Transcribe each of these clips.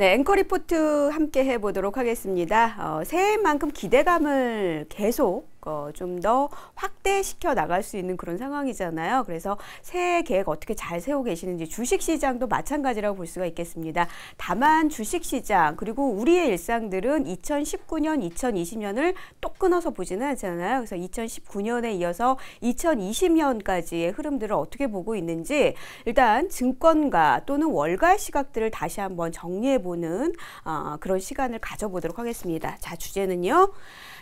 네, 앵커 리포트 함께 해보도록 하겠습니다. 어, 새해만큼 기대감을 계속 어, 좀더 확대시켜 나갈 수 있는 그런 상황이잖아요. 그래서 새해 계획 어떻게 잘 세우고 계시는지 주식시장도 마찬가지라고 볼 수가 있겠습니다. 다만 주식시장 그리고 우리의 일상들은 2019년, 2020년을 또 끊어서 보지는 않잖아요. 그래서 2019년에 이어서 2020년까지의 흐름들을 어떻게 보고 있는지 일단 증권가 또는 월가 시각들을 다시 한번 정리해보는 어, 그런 시간을 가져보도록 하겠습니다. 자 주제는요.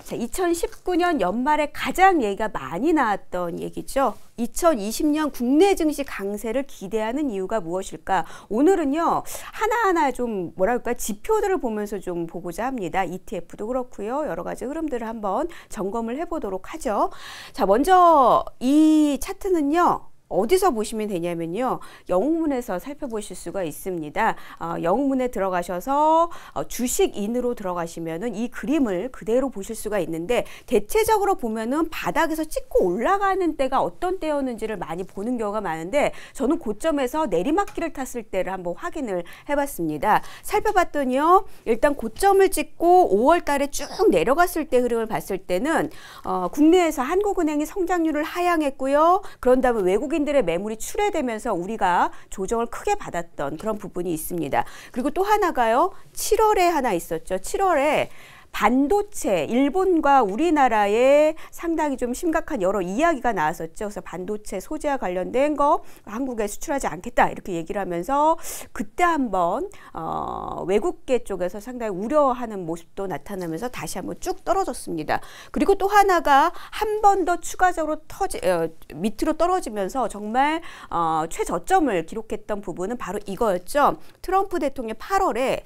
자 2019년 연말에 가장 얘기가 많이 나왔던 얘기죠. 2020년 국내 증시 강세를 기대하는 이유가 무엇일까? 오늘은요, 하나하나 좀 뭐랄까, 지표들을 보면서 좀 보고자 합니다. ETF도 그렇고요. 여러 가지 흐름들을 한번 점검을 해보도록 하죠. 자, 먼저 이 차트는요, 어디서 보시면 되냐면요. 영웅문에서 살펴보실 수가 있습니다. 어, 영웅문에 들어가셔서 어, 주식인으로 들어가시면이 그림을 그대로 보실 수가 있는데 대체적으로 보면은 바닥에서 찍고 올라가는 때가 어떤 때였는지를 많이 보는 경우가 많은데 저는 고점에서 내리막길을 탔을 때를 한번 확인을 해봤습니다. 살펴봤더니요. 일단 고점을 찍고 5월 달에 쭉 내려갔을 때 흐름을 봤을 때는 어, 국내에서 한국은행이 성장률을 하향했고요. 그런 다음에 외국인 기업인들의 매물이 출회되면서 우리가 조정을 크게 받았던 그런 부분이 있습니다. 그리고 또 하나가요. 7월에 하나 있었죠. 7월에 반도체 일본과 우리나라에 상당히 좀 심각한 여러 이야기가 나왔었죠. 그래서 반도체 소재와 관련된 거 한국에 수출하지 않겠다 이렇게 얘기를 하면서 그때 한번 어, 외국계 쪽에서 상당히 우려하는 모습도 나타나면서 다시 한번 쭉 떨어졌습니다. 그리고 또 하나가 한 번 더 추가적으로 터지 어, 밑으로 떨어지면서 정말 어, 최저점을 기록했던 부분은 바로 이거였죠. 트럼프 대통령 8월에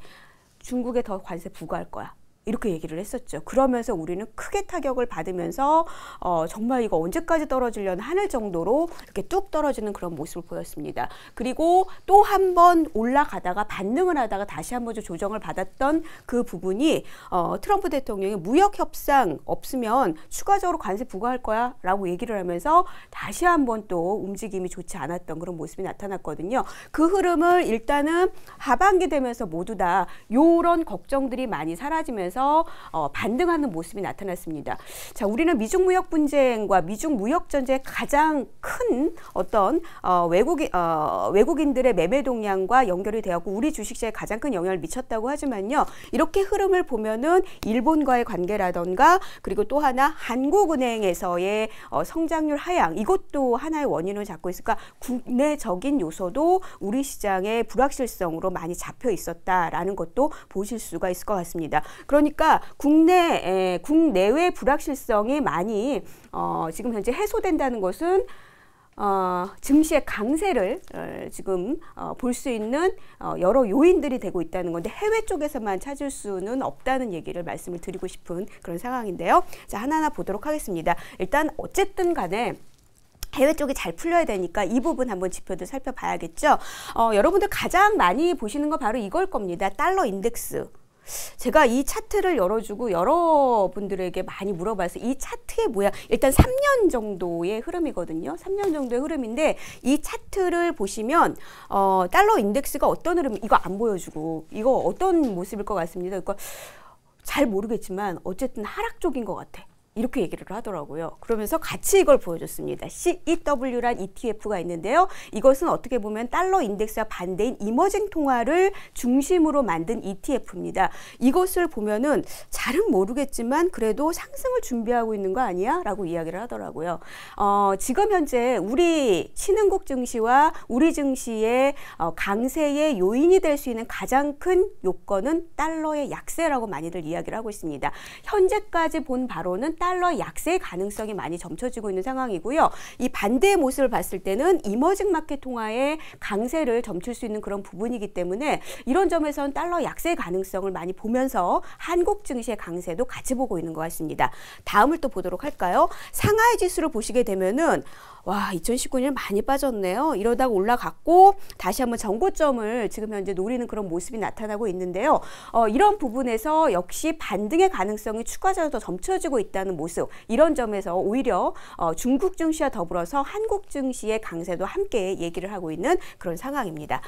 중국에 더 관세 부과할 거야. 이렇게 얘기를 했었죠. 그러면서 우리는 크게 타격을 받으면서 어, 정말 이거 언제까지 떨어지려는 하늘 정도로 이렇게 뚝 떨어지는 그런 모습을 보였습니다. 그리고 또 한 번 올라가다가 반등을 하다가 다시 한 번 조정을 받았던 그 부분이 어, 트럼프 대통령이 무역 협상 없으면 추가적으로 관세 부과할 거야라고 얘기를 하면서 다시 한 번 또 움직임이 좋지 않았던 그런 모습이 나타났거든요. 그 흐름을 일단은 하반기 되면서 모두 다 요런 걱정들이 많이 사라지면서 대해서 어, 반등하는 모습이 나타났습니다. 자, 우리는 미중 무역 분쟁과 미중 무역 전쟁의 가장 큰 어떤 어, 외국인 어, 외국인들의 매매 동향과 연결이 되었고 우리 주식시에 장 가장 큰 영향을 미쳤다고 하지만요. 이렇게 흐름을 보면은 일본과의 관계라던가 그리고 또 하나 한국은행에서의 어, 성장률 하향 이것도 하나의 원인을 잡고 있을까 국내적인 요소도 우리 시장의 불확실성으로 많이 잡혀 있었다라는 것도 보실 수가 있을 것 같습니다. 그런 그러니까 국내 에, 국내외 불확실성이 많이 어, 지금 현재 해소된다는 것은 어, 증시의 강세를 어, 지금 어, 볼 수 있는 어, 여러 요인들이 되고 있다는 건데 해외 쪽에서만 찾을 수는 없다는 얘기를 말씀을 드리고 싶은 그런 상황인데요. 자 하나하나 보도록 하겠습니다. 일단 어쨌든 간에 해외 쪽이 잘 풀려야 되니까 이 부분 한번 지표들 살펴봐야겠죠. 어, 여러분들 가장 많이 보시는 거 바로 이걸 겁니다. 달러 인덱스. 제가 이 차트를 열어주고 여러분들에게 많이 물어봐서 이 차트의 뭐야? 일단 3년 정도의 흐름이거든요. 3년 정도의 흐름인데 이 차트를 보시면 어, 달러 인덱스가 어떤 흐름 이거 안 보여주고 이거 어떤 모습일 것 같습니다. 그러니까 잘 모르겠지만 어쨌든 하락 쪽인 것 같아. 이렇게 얘기를 하더라고요. 그러면서 같이 이걸 보여줬습니다. CEW란 ETF가 있는데요. 이것은 어떻게 보면 달러 인덱스와 반대인 이머징 통화를 중심으로 만든 ETF입니다. 이것을 보면은 잘은 모르겠지만 그래도 상승을 준비하고 있는 거 아니야? 라고 이야기를 하더라고요. 어, 지금 현재 우리 신흥국 증시와 우리 증시의 어, 강세의 요인이 될 수 있는 가장 큰 요건은 달러의 약세라고 많이들 이야기를 하고 있습니다. 현재까지 본 바로는 달러 약세 가능성이 많이 점쳐지고 있는 상황이고요. 이 반대의 모습을 봤을 때는 이머징 마켓 통화의 강세를 점칠 수 있는 그런 부분이기 때문에 이런 점에선 달러 약세 가능성을 많이 보면서 한국 증시의 강세도 같이 보고 있는 것 같습니다. 다음을 또 보도록 할까요? 상하이 지수를 보시게 되면은 와 2019년 많이 빠졌네요. 이러다가 올라갔고 다시 한번 정고점을 지금 현재 노리는 그런 모습이 나타나고 있는데요. 어, 이런 부분에서 역시 반등의 가능성이 추가적으로 더 점쳐지고 있다는 모습 이런 점에서 오히려 어, 중국 증시와 더불어서 한국 증시의 강세도 함께 얘기를 하고 있는 그런 상황입니다.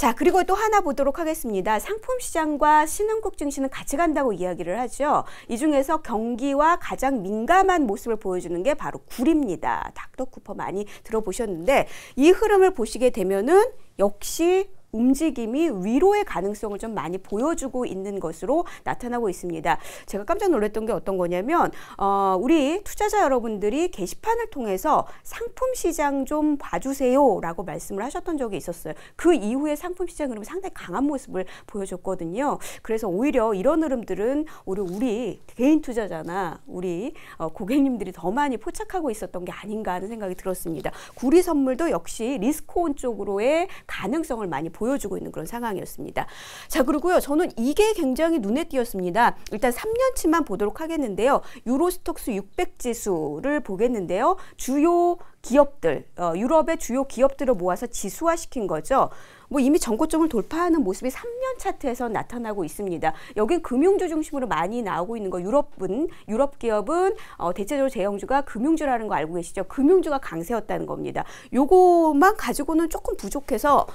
자, 그리고 또 하나 보도록 하겠습니다. 상품 시장과 신흥국 증시는 같이 간다고 이야기를 하죠. 이 중에서 경기와 가장 민감한 모습을 보여주는 게 바로 굴입니다. 닥터 쿠퍼 많이 들어보셨는데 이 흐름을 보시게 되면은 역시 움직임이 위로의 가능성을 좀 많이 보여주고 있는 것으로 나타나고 있습니다. 제가 깜짝 놀랐던 게 어떤 거냐면 어, 우리 투자자 여러분들이 게시판을 통해서 상품 시장 좀 봐주세요라고 말씀을 하셨던 적이 있었어요. 그 이후에 상품 시장 흐름 상당히 강한 모습을 보여줬거든요. 그래서 오히려 이런 흐름들은 오히 우리 개인 투자자나 우리 어, 고객님들이 더 많이 포착하고 있었던 게 아닌가 하는 생각이 들었습니다. 구리 선물도 역시 리스크온 쪽으로의 가능성을 많이 보여줬습니다. 보여주고 있는 그런 상황이었습니다. 자 그리고요 저는 이게 굉장히 눈에 띄었습니다. 일단 3년치만 보도록 하겠는데요. 유로스톡스 600 지수를 보겠는데요. 주요 기업들 어, 유럽의 주요 기업들을 모아서 지수화시킨 거죠. 뭐 이미 전고점을 돌파하는 모습이 3년 차트에서 나타나고 있습니다. 여긴 금융주 중심으로 많이 나오고 있는 거 유럽은 유럽 기업은 어, 대체적으로 재형주가 금융주라는 거 알고 계시죠? 금융주가 강세였다는 겁니다. 요거만 가지고는 조금 부족해서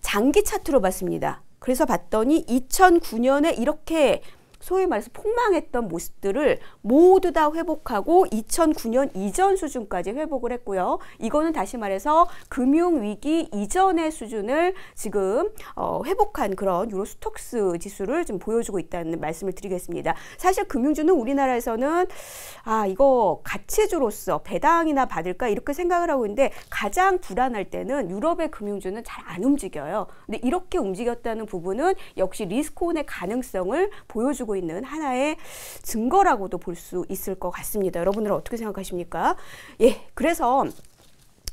장기 차트로 봤습니다. 그래서 봤더니 2009년에 이렇게 소위 말해서 폭망했던 모습들을 모두 다 회복하고 2009년 이전 수준까지 회복을 했고요. 이거는 다시 말해서 금융위기 이전의 수준을 지금 어, 회복한 그런 유로 스톡스 지수를 좀 보여주고 있다는 말씀을 드리겠습니다. 사실 금융주는 우리나라에서는 아 이거 가치주로서 배당이나 받을까 이렇게 생각을 하고 있는데 가장 불안할 때는 유럽의 금융주는 잘 안 움직여요. 근데 이렇게 움직였다는 부분은 역시 리스크온의 가능성을 보여주고 있는 하나의 증거라고도 볼 수 있을 것 같습니다. 여러분들은 어떻게 생각하십니까? 예, 그래서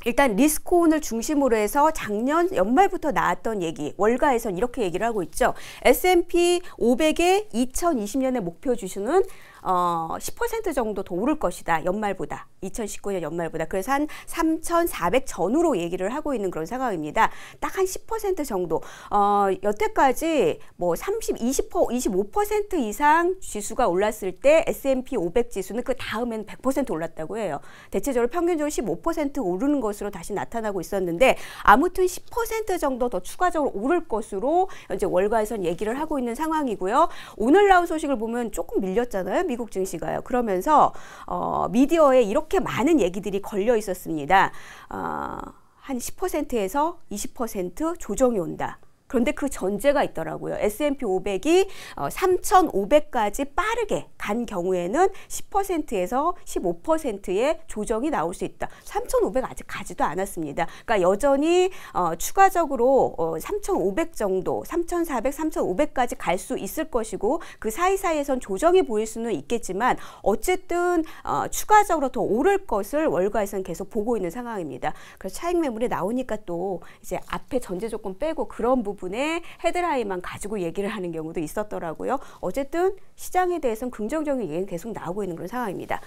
일단 리스크을 중심으로 해서 작년 연말부터 나왔던 얘기, 월가에선 이렇게 얘기를 하고 있죠. S&P 500의 2020년의 목표 주수는 어, 10% 정도 더 오를 것이다. 연말보다. 2019년 연말보다. 그래서 한 3,400 전후로 얘기를 하고 있는 그런 상황입니다. 딱 한 10% 정도. 어, 여태까지 뭐 30, 20%, 25% 이상 지수가 올랐을 때 S&P 500 지수는 그 다음엔 100% 올랐다고 해요. 대체적으로 평균적으로 15% 오르는 것으로 다시 나타나고 있었는데 아무튼 10% 정도 더 추가적으로 오를 것으로 현재 월가에선 얘기를 하고 있는 상황이고요. 오늘 나온 소식을 보면 조금 밀렸잖아요. 미국 증시가요. 그러면서 어, 미디어에 이렇게 많은 얘기들이 걸려 있었습니다. 어, 한 10%에서 20% 조정이 온다. 그런데 그 전제가 있더라고요. S&P 500이 3,500까지 어, 빠르게 간 경우에는 10%에서 15%의 조정이 나올 수 있다. 3,500 아직 가지도 않았습니다. 그러니까 여전히 어, 추가적으로 어, 3,500 정도, 3,400, 3,500까지 갈 수 있을 것이고 그 사이사이에선 조정이 보일 수는 있겠지만 어쨌든 어, 추가적으로 더 오를 것을 월가에서는 계속 보고 있는 상황입니다. 그래서 차익 매물이 나오니까 또 이제 앞에 전제 조건 빼고 그런 부분 부분의 헤드라인만 가지고 얘기를 하는 경우도 있었더라고요. 어쨌든 시장에 대해서는 긍정적인 얘기는 계속 나오고 있는 그런 상황입니다.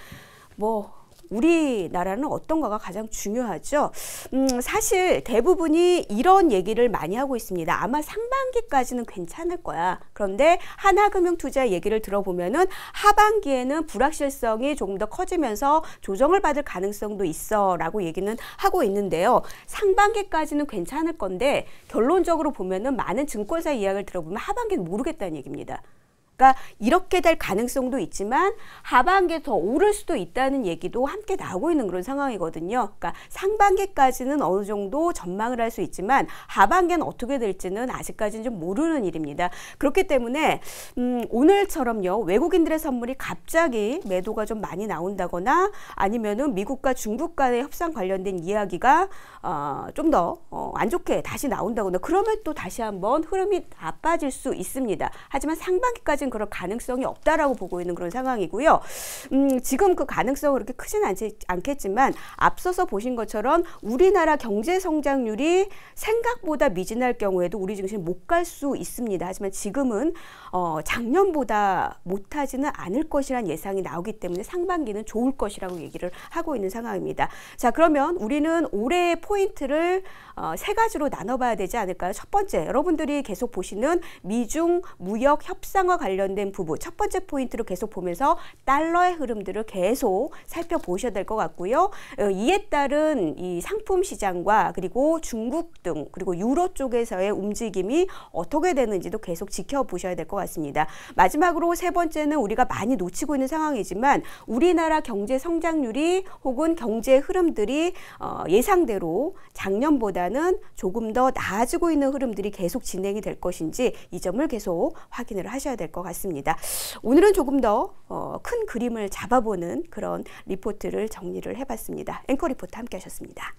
뭐 우리나라는 어떤가가 가장 중요하죠. 음, 사실 대부분이 이런 얘기를 많이 하고 있습니다. 아마 상반기까지는 괜찮을 거야. 그런데 하나금융투자 얘기를 들어보면은 하반기에는 불확실성이 조금 더 커지면서 조정을 받을 가능성도 있어라고 얘기는 하고 있는데요. 상반기까지는 괜찮을 건데 결론적으로 보면은 많은 증권사 이야기를 들어보면 하반기는 모르겠다는 얘기입니다. 그러니까 이렇게 될 가능성도 있지만 하반기에 더 오를 수도 있다는 얘기도 함께 나오고 있는 그런 상황이거든요. 그러니까 상반기까지는 어느 정도 전망을 할 수 있지만 하반기는 어떻게 될지는 아직까지는 좀 모르는 일입니다. 그렇기 때문에 음, 오늘처럼요. 외국인들의 선물이 갑자기 매도가 좀 많이 나온다거나 아니면은 미국과 중국 간의 협상 관련된 이야기가 어, 좀더안 어, 좋게 다시 나온다거나 그러면 또 다시 한번 흐름이 나빠질 수 있습니다. 하지만 상반기까지는 있는 그런 가능성이 없다라고 보고 있는 그런 상황이고요. 음, 지금 그 가능성은 그렇게 크진 않지, 않겠지만 앞서서 보신 것처럼 우리나라 경제 성장률이 생각보다 미진할 경우에도 우리 증시 못갈 수 있습니다. 하지만 지금은 어, 작년보다 못하지는 않을 것이란 예상이 나오기 때문에 상반기는 좋을 것이라고 얘기를 하고 있는 상황입니다. 자 그러면 우리는 올해의 포인트를 어, 세 가지로 나눠봐야 되지 않을까요? 첫 번째 여러분들이 계속 보시는 미중 무역 협상과 관련 관련된 부분 첫 번째 포인트로 계속 보면서 달러의 흐름들을 계속 살펴보셔야 될 것 같고요. 어, 이에 따른 이 상품 시장과 그리고 중국 등 그리고 유로 쪽에서의 움직임이 어떻게 되는지도 계속 지켜보셔야 될 것 같습니다. 마지막으로 세 번째는 우리가 많이 놓치고 있는 상황이지만 우리나라 경제 성장률이 혹은 경제 흐름들이 어, 예상대로 작년보다는 조금 더 나아지고 있는 흐름들이 계속 진행이 될 것인지 이 점을 계속 확인을 하셔야 될 것 같습니다. 같습니다. 오늘은 조금 더큰 어, 그림을 잡아보는 그런 리포트를 정리를 해봤습니다. 앵커 리포트 함께 하셨습니다.